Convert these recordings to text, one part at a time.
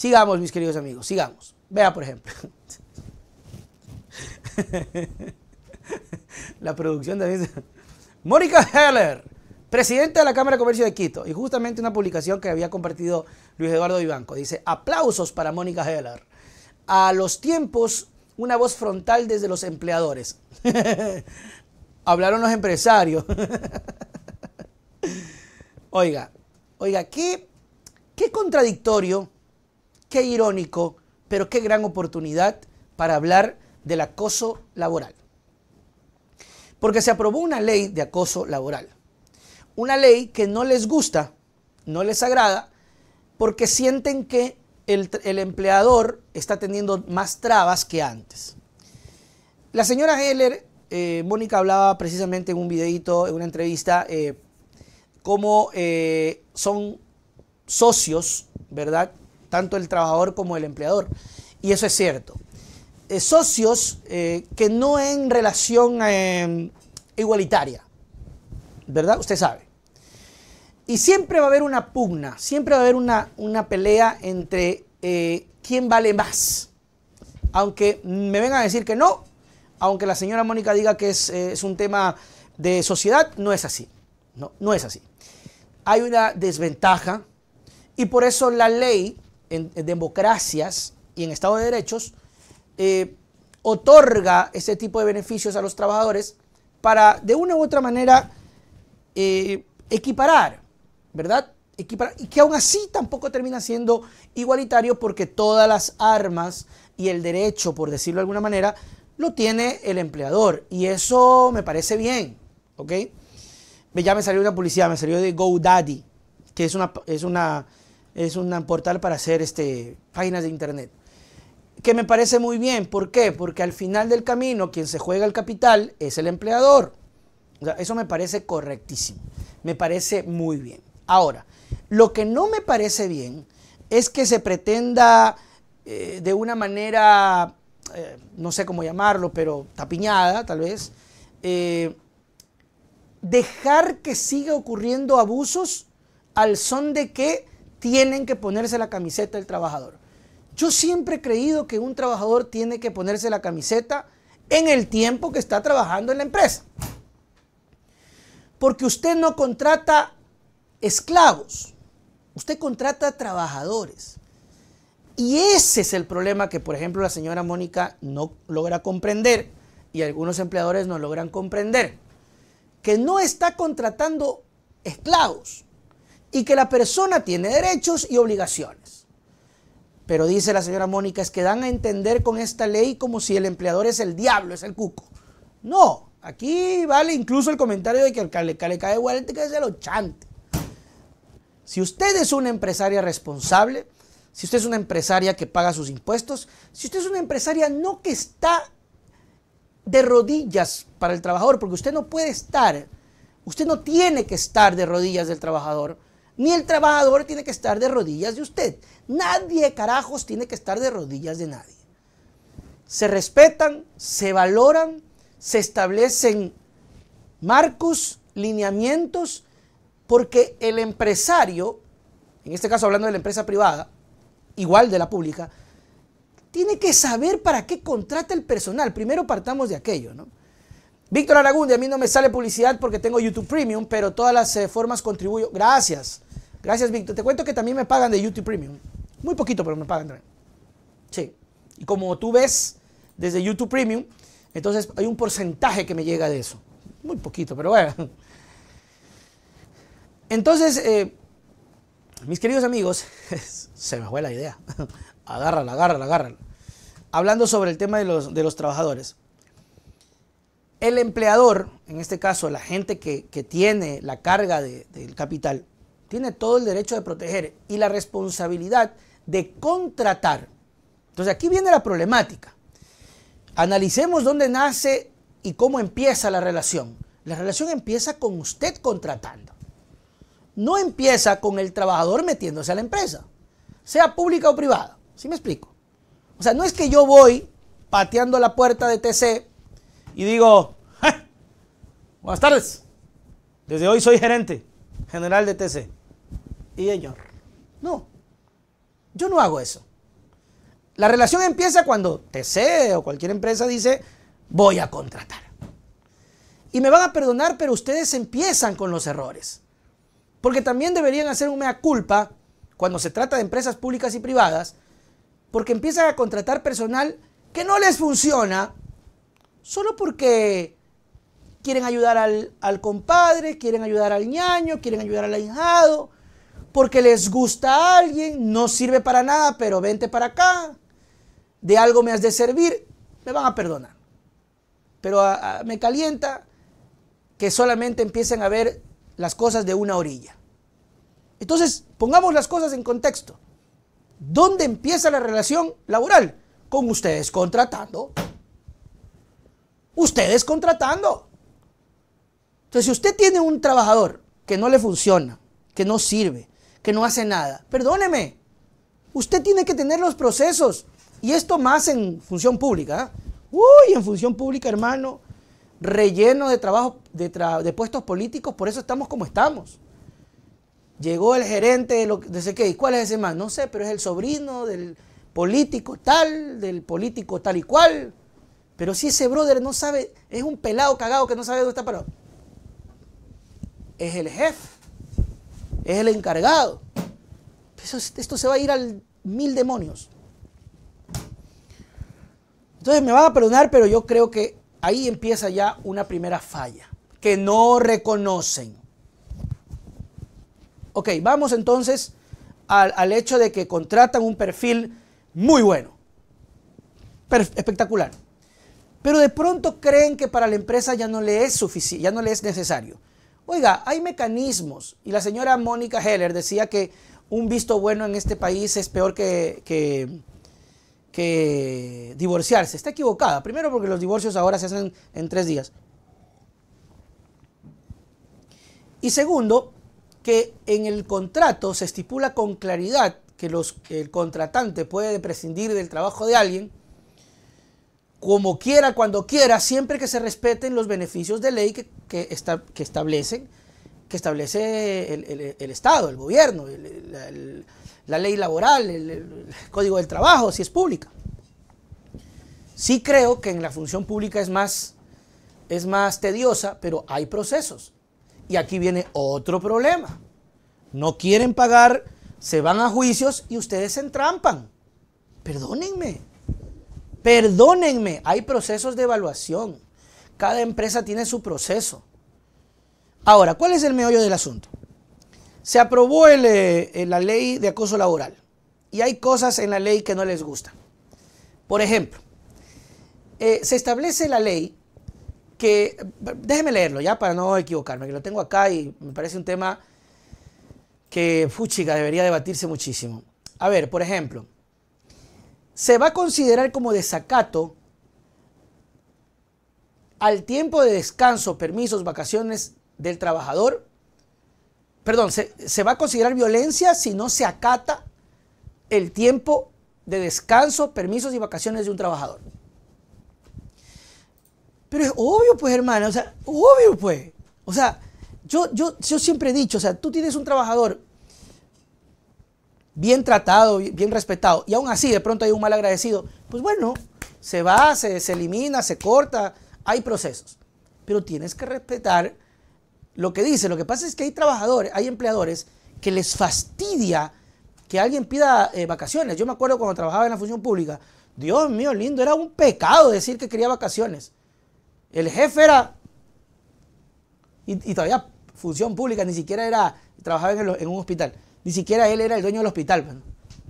Sigamos, mis queridos amigos, sigamos. Vea, por ejemplo. la producción también. Mónica Heller, presidenta de la Cámara de Comercio de Quito, y justamente una publicación que había compartido Luis Eduardo Ibanco. Dice: aplausos para Mónica Heller. A los tiempos, una voz frontal desde los empleadores. Hablaron los empresarios. oiga, oiga, qué, qué contradictorio Qué irónico, pero qué gran oportunidad para hablar del acoso laboral. Porque se aprobó una ley de acoso laboral. Una ley que no les gusta, no les agrada, porque sienten que el, empleador está teniendo más trabas que antes. La señora Heller, eh, Mónica hablaba precisamente en un videito, en una entrevista, eh, cómo eh, son socios, ¿verdad? tanto el trabajador como el empleador. Y eso es cierto. Eh, socios eh, que no en relación eh, igualitaria, ¿verdad? Usted sabe. Y siempre va a haber una pugna, siempre va a haber una, una pelea entre quién vale más. Aunque me vengan a decir que no, aunque la señora Mónica diga que es, un tema de sociedad, no es así. No, no es así. Hay una desventaja y por eso la ley en, democracias y en Estado de Derechos, eh, otorga ese tipo de beneficios a los trabajadores para, de una u otra manera, eh, equiparar, ¿verdad? Equiparar, y que aún así tampoco termina siendo igualitario porque todas las armas y el derecho, por decirlo de alguna manera, lo tiene el empleador. Y eso me parece bien, ¿ok? Ya me salió una publicidad, me salió de GoDaddy, que es una, es una es un portal para hacer este, páginas de internet. Que me parece muy bien. ¿Por qué? Porque al final del camino quien se juega el capital es el empleador. eso me parece correctísimo. Me parece muy bien. Ahora, lo que no me parece bien es que se pretenda eh, de una manera, eh, no sé cómo llamarlo, pero tapiñada tal vez, eh, dejar que siga ocurriendo abusos al son de que tienen que ponerse la camiseta del trabajador. Yo siempre he creído que un trabajador tiene que ponerse la camiseta en el tiempo que está trabajando en la empresa. Porque usted no contrata esclavos, usted contrata trabajadores. Y ese es el problema que, por ejemplo, la señora Mónica no logra comprender y algunos empleadores no logran comprender. Que no está contratando esclavos, y que la persona tiene derechos y obligaciones. Pero dice la señora Mónica, es que dan a entender con esta ley como si el empleador es el diablo, es el cuco. No, aquí vale incluso el comentario de que el cale, le cae igual que es el ochante. Si usted es una empresaria responsable, si usted es una empresaria que paga sus impuestos, si usted es una empresaria no que está de rodillas para el trabajador, porque usted no puede estar, usted no tiene que estar de rodillas del trabajador, ni el trabajador tiene que estar de rodillas de usted. Nadie, carajos, tiene que estar de rodillas de nadie. Se respetan, se valoran, se establecen marcos, lineamientos, porque el empresario, en este caso hablando de la empresa privada, igual de la pública, tiene que saber para qué contrata el personal. Primero partamos de aquello, ¿no? Víctor Aragundi, a mí no me sale publicidad porque tengo YouTube Premium, pero todas las eh, formas contribuyo. Gracias. Gracias, Víctor. Te cuento que también me pagan de YouTube Premium. Muy poquito, pero me pagan también. Sí. Y como tú ves desde YouTube Premium, entonces hay un porcentaje que me llega de eso. Muy poquito, pero bueno. Entonces, eh, mis queridos amigos, se me fue la idea. Agárrala, agárrala, agárrala. Hablando sobre el tema de los, de los trabajadores el empleador, en este caso la gente que, tiene la carga del capital, tiene todo el derecho de proteger y la responsabilidad de contratar. Entonces aquí viene la problemática. Analicemos dónde nace y cómo empieza la relación. La relación empieza con usted contratando. No empieza con el trabajador metiéndose a la empresa, sea pública o privada. ¿Sí me explico? O sea, no es que yo voy pateando la puerta de TC y digo, buenas tardes, desde hoy soy gerente general de TC. Y señor, no, yo no hago eso. La relación empieza cuando TC o cualquier empresa dice, voy a contratar. Y me van a perdonar, pero ustedes empiezan con los errores. Porque también deberían hacer una culpa cuando se trata de empresas públicas y privadas, porque empiezan a contratar personal que no les funciona solo porque quieren ayudar al, compadre, quieren ayudar al ñaño, quieren ayudar al ahijado, porque les gusta a alguien, no sirve para nada, pero vente para acá, de algo me has de servir, me van a perdonar. Pero me calienta que solamente empiecen a ver las cosas de una orilla. Entonces, pongamos las cosas en contexto. ¿Dónde empieza la relación laboral? Con ustedes contratando ustedes contratando. Entonces, si usted tiene un trabajador que no le funciona, que no sirve, que no hace nada, perdóneme, usted tiene que tener los procesos. Y esto más en función pública. ¿ah? Uy, en función pública, hermano, relleno de trabajo, de, puestos políticos, por eso estamos como estamos. Llegó el gerente de, lo, de sé qué, ¿y cuál es ese más, No sé, pero es el sobrino del político tal, del político tal y cual. Pero si ese brother no sabe, es un pelado cagado que no sabe dónde está parado. Es el jefe, es el encargado. esto se va a ir al mil demonios. Entonces me van a perdonar, pero yo creo que ahí empieza ya una primera falla, que no reconocen. Ok, vamos entonces al, al hecho de que contratan un perfil muy bueno, espectacular. Pero de pronto creen que para la empresa ya no le es suficiente, ya no le es necesario. Oiga, hay mecanismos. Y la señora Mónica Heller decía que un visto bueno en este país es peor que, divorciarse. Está equivocada. Primero porque los divorcios ahora se hacen en tres días. Y segundo, que en el contrato se estipula con claridad que el contratante puede prescindir del trabajo de alguien como quiera, cuando quiera, siempre que se respeten los beneficios de ley que, establecen que establece el, Estado, el gobierno, la, ley laboral, el, código del trabajo, si es pública. Sí creo que en la función pública es más, es más tediosa, pero hay procesos. Y aquí viene otro problema. No quieren pagar, se van a juicios y ustedes se entrampan. Perdónenme. Perdónenme, hay procesos de evaluación. Cada empresa tiene su proceso. Ahora, ¿cuál es el meollo del asunto? Se aprobó eh, la ley de acoso laboral y hay cosas en la ley que no les gustan. Por ejemplo, eh, se establece la ley que, déjeme leerlo ya para no equivocarme, que lo tengo acá y me parece un tema que, fuchiga, debería debatirse muchísimo. A ver, por ejemplo, se va a considerar como desacato al tiempo de descanso, permisos, vacaciones del trabajador. Perdón, se, va a considerar violencia si no se acata el tiempo de descanso, permisos y vacaciones de un trabajador. Pero es obvio, pues, hermana, o sea, obvio, pues. O sea, yo, yo, yo siempre he dicho, o sea, tú tienes un trabajador bien tratado, bien respetado, y aún así de pronto hay un mal agradecido, pues bueno, se va, se, elimina, se corta, hay procesos. Pero tienes que respetar lo que dice. Lo que pasa es que hay trabajadores, hay empleadores que les fastidia que alguien pida eh, vacaciones. Yo me acuerdo cuando trabajaba en la función pública, Dios mío, lindo, era un pecado decir que quería vacaciones. El jefe era, y, todavía función pública, ni siquiera era, trabajaba en un hospital. Ni siquiera él era el dueño del hospital.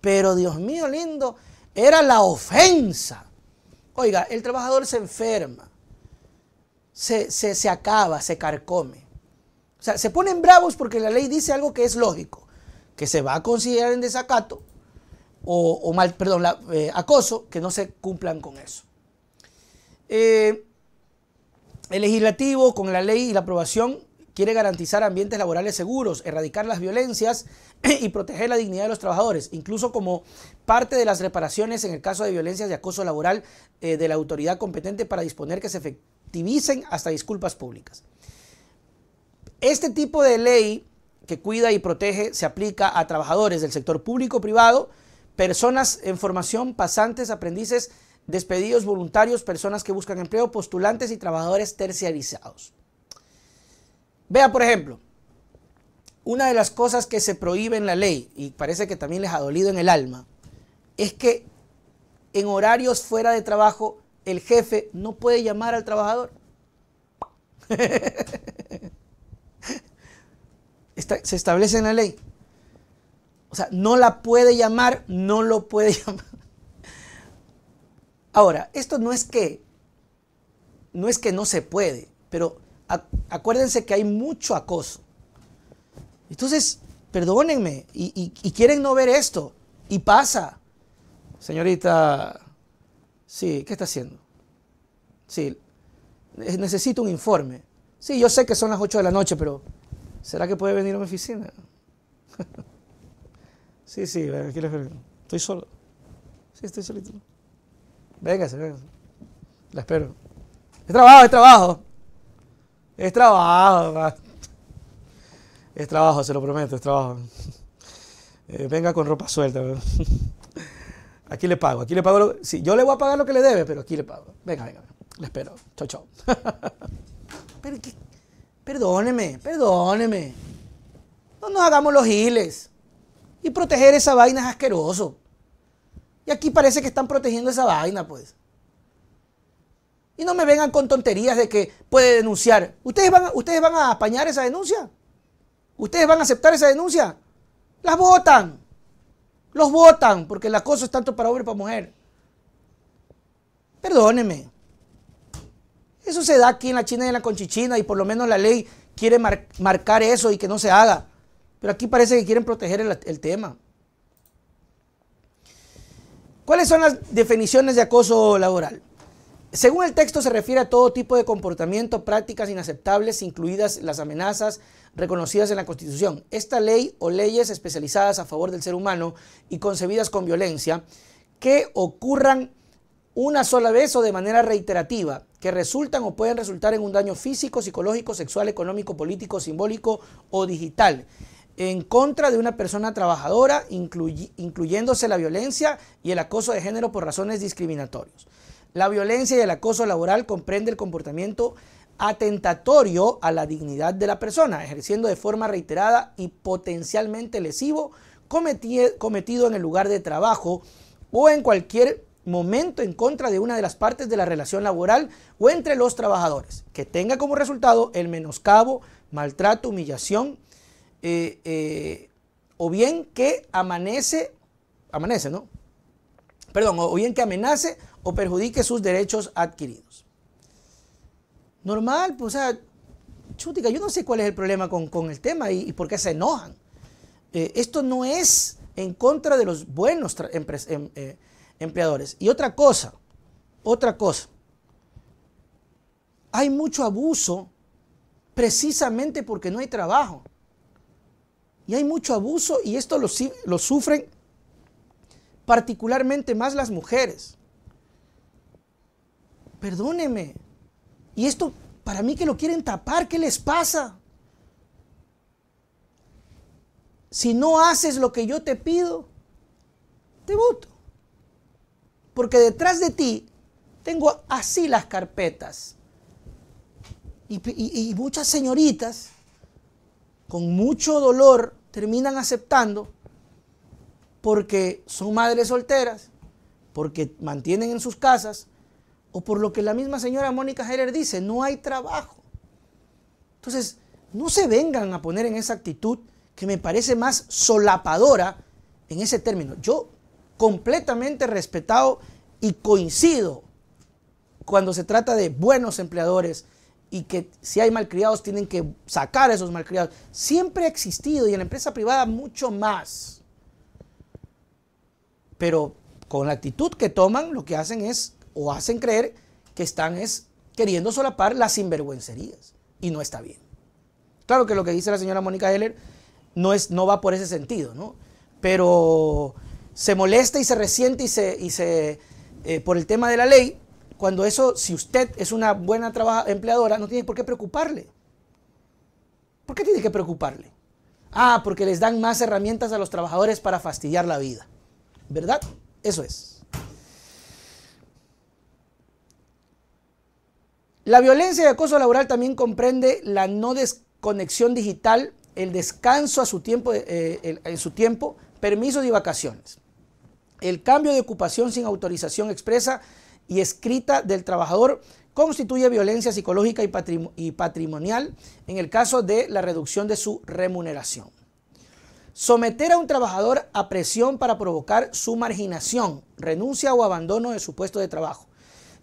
Pero Dios mío lindo, era la ofensa. Oiga, el trabajador se enferma, se, acaba, se carcome. O sea, se ponen bravos porque la ley dice algo que es lógico, que se va a considerar en desacato o, mal, perdón, eh, acoso, que no se cumplan con eso. Eh, el legislativo, con la ley y la aprobación quiere garantizar ambientes laborales seguros, erradicar las violencias y proteger la dignidad de los trabajadores, incluso como parte de las reparaciones en el caso de violencias y acoso laboral eh, de la autoridad competente para disponer que se efectivicen hasta disculpas públicas. Este tipo de ley que cuida y protege se aplica a trabajadores del sector público-privado, personas en formación, pasantes, aprendices, despedidos voluntarios, personas que buscan empleo, postulantes y trabajadores terciarizados. Vea, por ejemplo, una de las cosas que se prohíbe en la ley, y parece que también les ha dolido en el alma, es que en horarios fuera de trabajo el jefe no puede llamar al trabajador. se establece en la ley. O sea, no la puede llamar, no lo puede llamar. Ahora, esto no es que no es que no se puede, pero acuérdense que hay mucho acoso. Entonces, perdónenme, y, quieren no ver esto, y pasa. Señorita, sí, ¿qué está haciendo? Sí, necesito un informe. Sí, yo sé que son las 8 de la noche, pero ¿será que puede venir a mi oficina? sí, sí, aquí les Estoy solo. Sí, estoy solito. Véngase, véngase. La espero. Es trabajo, es trabajo. Es trabajo. Es trabajo, se lo prometo, es trabajo. Eh, venga con ropa suelta. Aquí le pago, aquí le pago. sí, yo le voy a pagar lo que le debe, pero aquí le pago. Venga, venga, le espero. Chao, chao. Pero, Perdóneme, perdóneme. No nos hagamos los giles. Y proteger esa vaina es asqueroso. Y aquí parece que están protegiendo esa vaina, pues. Y no me vengan con tonterías de que puede denunciar. ¿Ustedes van, ¿Ustedes van a apañar esa denuncia? ¿Ustedes van a aceptar esa denuncia? Las votan. Los votan porque el acoso es tanto para hombre como para mujer. Perdóneme. Eso se da aquí en la China y en la Conchichina y por lo menos la ley quiere marcar eso y que no se haga. Pero aquí parece que quieren proteger el, el tema. ¿Cuáles son las definiciones de acoso laboral? Según el texto se refiere a todo tipo de comportamiento, prácticas inaceptables, incluidas las amenazas reconocidas en la Constitución. Esta ley o leyes especializadas a favor del ser humano y concebidas con violencia que ocurran una sola vez o de manera reiterativa, que resultan o pueden resultar en un daño físico, psicológico, sexual, económico, político, simbólico o digital en contra de una persona trabajadora, incluyéndose la violencia y el acoso de género por razones discriminatorias. La violencia y el acoso laboral comprende el comportamiento atentatorio a la dignidad de la persona, ejerciendo de forma reiterada y potencialmente lesivo cometido en el lugar de trabajo o en cualquier momento en contra de una de las partes de la relación laboral o entre los trabajadores, que tenga como resultado el menoscabo, maltrato, humillación, eh, eh, o bien que amanece, amanece, ¿no? Perdón, o bien que amenace o perjudique sus derechos adquiridos. Normal, pues, o sea, chutica, yo no sé cuál es el problema con, el tema y, por qué se enojan. Eh, esto no es en contra de los buenos em, eh, empleadores. Y otra cosa, otra cosa, hay mucho abuso precisamente porque no hay trabajo. Y hay mucho abuso y esto lo sufren particularmente más las mujeres perdóneme. Y esto para mí que lo quieren tapar, ¿qué les pasa? Si no haces lo que yo te pido, te voto. Porque detrás de ti tengo así las carpetas. Y, y muchas señoritas, con mucho dolor, terminan aceptando porque son madres solteras, porque mantienen en sus casas, o por lo que la misma señora Mónica Heller dice, no hay trabajo. Entonces, no se vengan a poner en esa actitud que me parece más solapadora en ese término. Yo completamente respetado y coincido cuando se trata de buenos empleadores y que si hay malcriados tienen que sacar a esos malcriados. Siempre ha existido y en la empresa privada mucho más. Pero con la actitud que toman, lo que hacen es o hacen creer que están es queriendo solapar las sinvergüencerías y no está bien. Claro que lo que dice la señora Mónica Heller no, es, no va por ese sentido, ¿no? Pero se molesta y se resiente y se, eh, por el tema de la ley, cuando eso, si usted es una buena empleadora, no tiene por qué preocuparle. ¿Por qué tiene que preocuparle? Ah, porque les dan más herramientas a los trabajadores para fastidiar la vida. ¿Verdad? Eso es. La violencia y acoso laboral también comprende la no desconexión digital, el descanso a su tiempo, eh, en su tiempo, permisos y vacaciones, el cambio de ocupación sin autorización expresa y escrita del trabajador constituye violencia psicológica y patrimonial en el caso de la reducción de su remuneración. Someter a un trabajador a presión para provocar su marginación, renuncia o abandono de su puesto de trabajo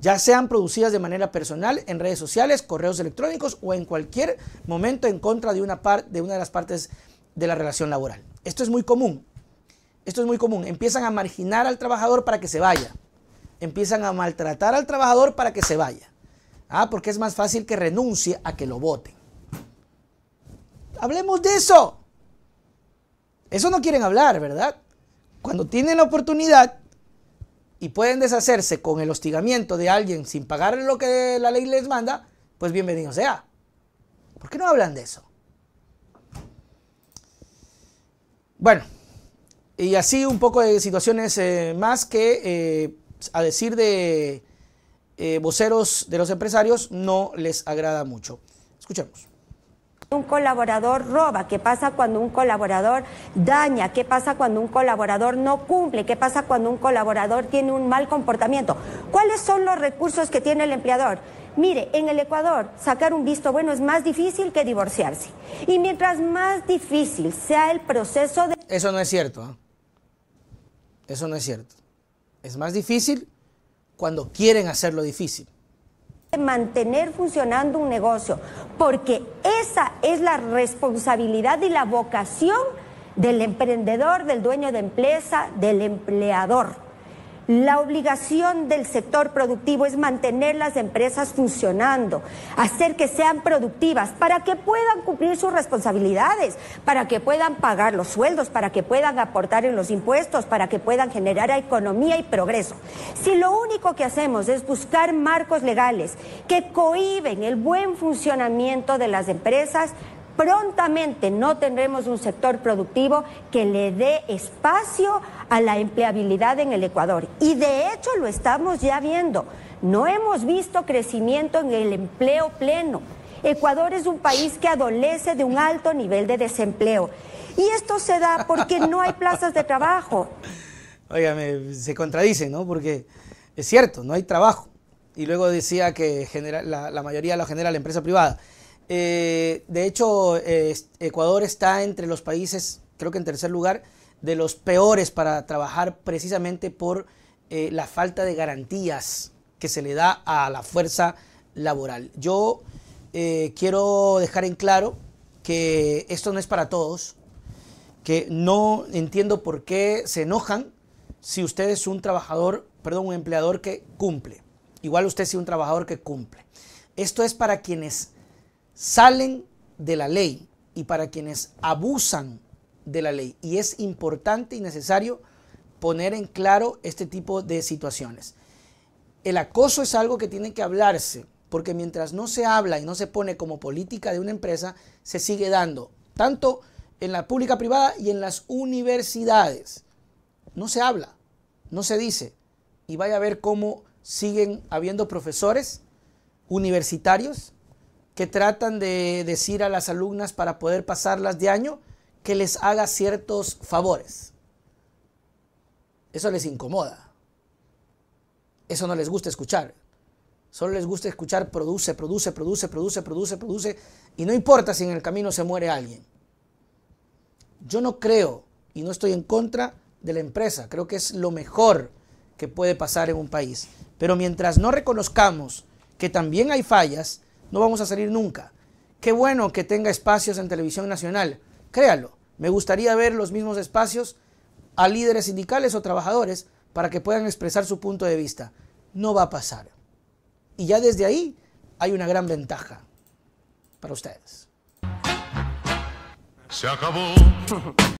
ya sean producidas de manera personal, en redes sociales, correos electrónicos o en cualquier momento en contra de una, de, una de las partes de la relación laboral. Esto es muy común. Esto es muy común. Empiezan a marginar al trabajador para que se vaya. Empiezan a maltratar al trabajador para que se vaya. Ah, porque es más fácil que renuncie a que lo voten. Hablemos de eso. Eso no quieren hablar, ¿verdad? Cuando tienen la oportunidad, y pueden deshacerse con el hostigamiento de alguien sin pagar lo que la ley les manda, pues bienvenido sea. ¿Por qué no hablan de eso? Bueno, y así un poco de situaciones eh, más que, eh, a decir de eh, voceros de los empresarios, no les agrada mucho. Escuchemos un colaborador roba, qué pasa cuando un colaborador daña, qué pasa cuando un colaborador no cumple, qué pasa cuando un colaborador tiene un mal comportamiento. ¿Cuáles son los recursos que tiene el empleador? Mire, en el Ecuador sacar un visto bueno es más difícil que divorciarse. Y mientras más difícil sea el proceso de... Eso no es cierto. ¿ah? Eso no es cierto. Es más difícil cuando quieren hacerlo difícil de mantener funcionando un negocio, porque esa es la responsabilidad y la vocación del emprendedor, del dueño de empresa, del empleador. La obligación del sector productivo es mantener las empresas funcionando, hacer que sean productivas para que puedan cumplir sus responsabilidades, para que puedan pagar los sueldos, para que puedan aportar en los impuestos, para que puedan generar economía y progreso. Si lo único que hacemos es buscar marcos legales que cohiben el buen funcionamiento de las empresas, prontamente no tendremos un sector productivo que le dé espacio a la empleabilidad en el Ecuador. Y de hecho lo estamos ya viendo. No hemos visto crecimiento en el empleo pleno. Ecuador es un país que adolece de un alto nivel de desempleo. Y esto se da porque no hay plazas de trabajo. oiga se contradice, ¿no? Porque es cierto, no hay trabajo. Y luego decía que genera, la, mayoría lo genera la empresa privada. Eh, de hecho, Ecuador está entre los países, creo que en tercer lugar, de los peores para trabajar precisamente por eh, la falta de garantías que se le da a la fuerza laboral. Yo eh, quiero dejar en claro que esto no es para todos, que no entiendo por qué se enojan si usted es un trabajador, perdón, un empleador que cumple. Igual usted es un trabajador que cumple. Esto es para quienes salen de la ley y para quienes abusan de la ley. Y es importante y necesario poner en claro este tipo de situaciones. El acoso es algo que tiene que hablarse, porque mientras no se habla y no se pone como política de una empresa, se sigue dando, tanto en la pública privada y en las universidades. No se habla, no se dice. Y vaya a ver cómo siguen habiendo profesores universitarios que tratan de decir a las alumnas para poder pasarlas de año que les haga ciertos favores. Eso les incomoda. Eso no les gusta escuchar. Solo les gusta escuchar produce, produce, produce, produce, produce, produce. Y no importa si en el camino se muere alguien. Yo no creo y no estoy en contra de la empresa. Creo que es lo mejor que puede pasar en un país. Pero mientras no reconozcamos que también hay fallas, no vamos a salir nunca. Qué bueno que tenga espacios en televisión nacional. Créalo. Me gustaría ver los mismos espacios a líderes sindicales o trabajadores para que puedan expresar su punto de vista. No va a pasar. Y ya desde ahí hay una gran ventaja para ustedes. Se acabó.